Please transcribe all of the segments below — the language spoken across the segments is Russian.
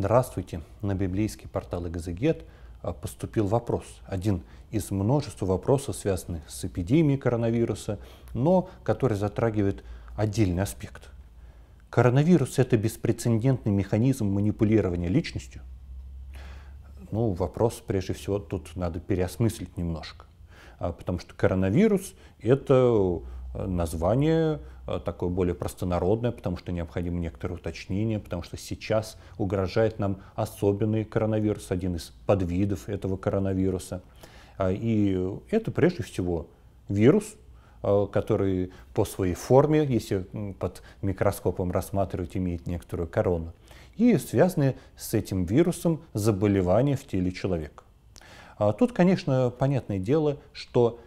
Здравствуйте, на библейский портал «Экзегет» а, поступил вопрос, один из множества вопросов, связанных с эпидемией коронавируса, но который затрагивает отдельный аспект. Коронавирус – это беспрецедентный механизм манипулирования личностью? Ну, вопрос, прежде всего, тут надо переосмыслить немножко, а, потому что коронавирус – это название э, такое более простонародное, потому что необходимо некоторые уточнения, потому что сейчас угрожает нам особенный коронавирус, один из подвидов этого коронавируса. А, и это прежде всего вирус, э, который по своей форме, если под микроскопом рассматривать, имеет некоторую корону. И связанные с этим вирусом заболевания в теле человека. А, тут, конечно, понятное дело, что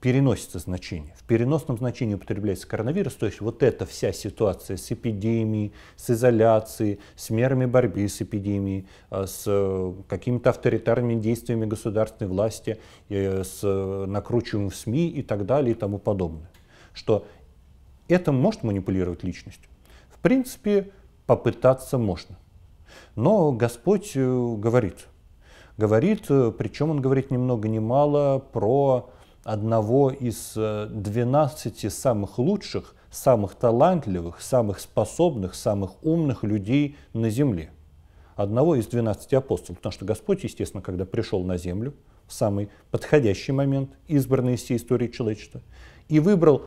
переносится значение. В переносном значении употребляется коронавирус, то есть вот эта вся ситуация с эпидемией, с изоляцией, с мерами борьбы с эпидемией, э, с э, какими-то авторитарными действиями государственной власти, э, с накручиванием в СМИ и так далее и тому подобное. Что это может манипулировать личностью? В принципе, попытаться можно. Но Господь говорит, говорит, причем он говорит немного много ни мало про одного из 12 э, самых лучших, самых талантливых, самых способных, самых умных людей на земле. Одного из 12 апостолов, потому что Господь, естественно, когда пришел на землю, в самый подходящий момент, избранный из всей истории человечества, и выбрал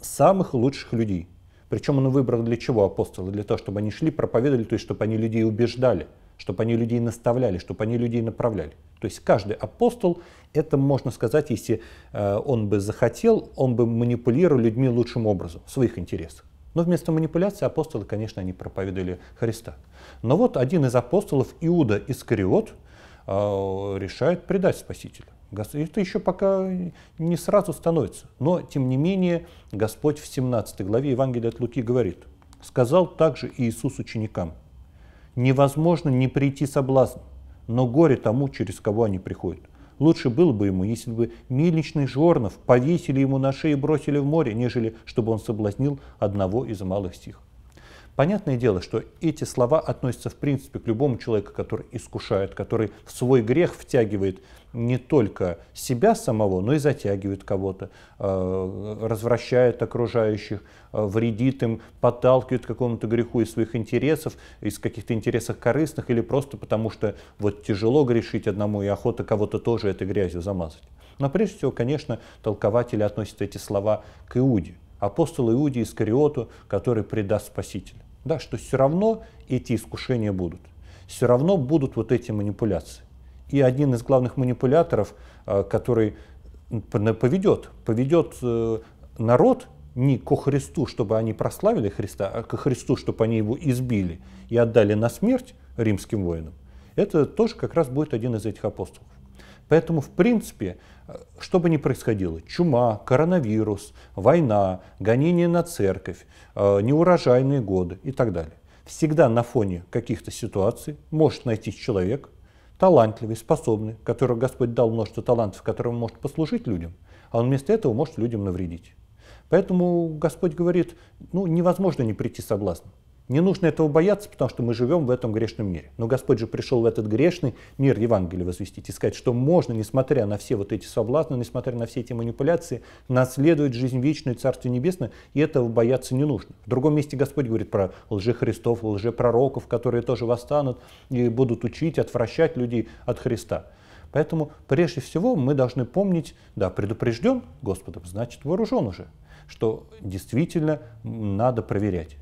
самых лучших людей. Причем он выбрал для чего апостолы? Для того, чтобы они шли, проповедовали, то есть чтобы они людей убеждали – чтобы они людей наставляли, чтобы они людей направляли. То есть каждый апостол, это можно сказать, если э, он бы захотел, он бы манипулировал людьми лучшим образом, в своих интересах. Но вместо манипуляции апостолы, конечно, они проповедовали Христа. Но вот один из апостолов, Иуда Искариот, э, решает предать Спасителя. Это еще пока не сразу становится. Но, тем не менее, Господь в 17 главе Евангелия от Луки говорит, «Сказал также Иисус ученикам, Невозможно не прийти соблазн, но горе тому, через кого они приходят. Лучше было бы ему, если бы мельничный Жорнов повесили ему на шею и бросили в море, нежели чтобы он соблазнил одного из малых стих. Понятное дело, что эти слова относятся в принципе к любому человеку, который искушает, который в свой грех втягивает не только себя самого, но и затягивает кого-то, э, развращает окружающих, э, вредит им, подталкивает к какому-то греху из своих интересов, из каких-то интересов корыстных или просто потому, что вот тяжело грешить одному и охота кого-то тоже этой грязью замазать. Но прежде всего, конечно, толкователи относят эти слова к Иуде, апостолу Иуде Искариоту, который предаст Спасителя да, что все равно эти искушения будут, все равно будут вот эти манипуляции. И один из главных манипуляторов, э, который поведет, поведет э, народ не ко Христу, чтобы они прославили Христа, а ко Христу, чтобы они его избили и отдали на смерть римским воинам, это тоже как раз будет один из этих апостолов. Поэтому, в принципе, что бы ни происходило, чума, коронавирус, война, гонение на церковь, э, неурожайные годы и так далее, всегда на фоне каких-то ситуаций может найти человек, талантливый, способный, которого Господь дал множество талантов, которому может послужить людям, а он вместо этого может людям навредить. Поэтому Господь говорит, ну невозможно не прийти соблазном. Не нужно этого бояться, потому что мы живем в этом грешном мире. Но Господь же пришел в этот грешный мир Евангелия возвестить и сказать, что можно, несмотря на все вот эти соблазны, несмотря на все эти манипуляции, наследовать жизнь вечную Царство Небесное, и этого бояться не нужно. В другом месте Господь говорит про лжехристов, лжепророков, которые тоже восстанут и будут учить, отвращать людей от Христа. Поэтому прежде всего мы должны помнить, да, предупрежден Господом, значит вооружен уже, что действительно надо проверять.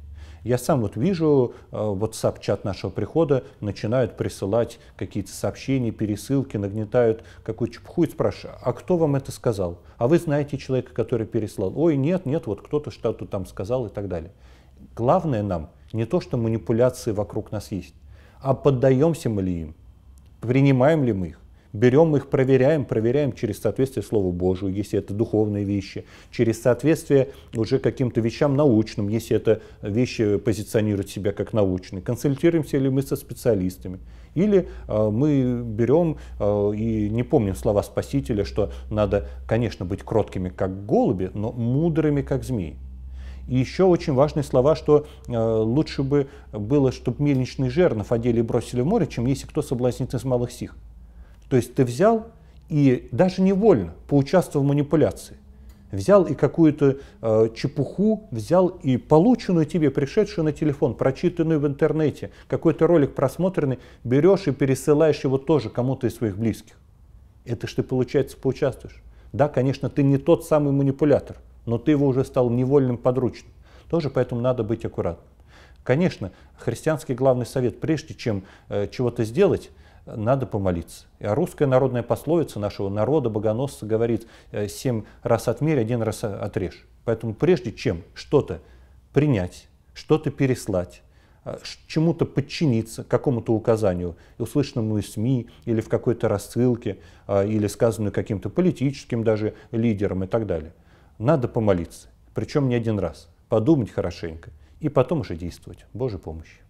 Я сам вот вижу, э, WhatsApp-чат нашего прихода начинают присылать какие-то сообщения, пересылки, нагнетают какую-то чепуху и спрашивают, а кто вам это сказал? А вы знаете человека, который переслал? Ой, нет, нет, вот кто-то что-то там сказал и так далее. Главное нам не то, что манипуляции вокруг нас есть, а поддаемся мы ли им, принимаем ли мы их берем их, проверяем, проверяем через соответствие Слову Божию, если это духовные вещи, через соответствие уже каким-то вещам научным, если это вещи позиционируют себя как научные. Консультируемся ли мы со специалистами? Или э, мы берем э, и не помним слова Спасителя, что надо, конечно, быть кроткими, как голуби, но мудрыми, как змеи. И еще очень важные слова, что э, лучше бы было, чтобы мельничный жернов одели и бросили в море, чем если кто соблазнит из малых сих. То есть ты взял и даже невольно поучаствовал в манипуляции. Взял и какую-то э, чепуху, взял и полученную тебе, пришедшую на телефон, прочитанную в интернете, какой-то ролик просмотренный, берешь и пересылаешь его тоже кому-то из своих близких. Это ж ты, получается, поучаствуешь. Да, конечно, ты не тот самый манипулятор, но ты его уже стал невольным подручным. Тоже поэтому надо быть аккуратным. Конечно, христианский главный совет, прежде чем э, чего-то сделать, надо помолиться. А русская народная пословица нашего народа, богоносца, говорит, э, семь раз отмерь, один раз отрежь. Поэтому прежде чем что-то принять, что-то переслать, э, чему-то подчиниться, какому-то указанию, услышанному из СМИ или в какой-то рассылке, э, или сказанную каким-то политическим даже лидером и так далее. Надо помолиться, причем не один раз, подумать хорошенько и потом уже действовать. Божьей помощи.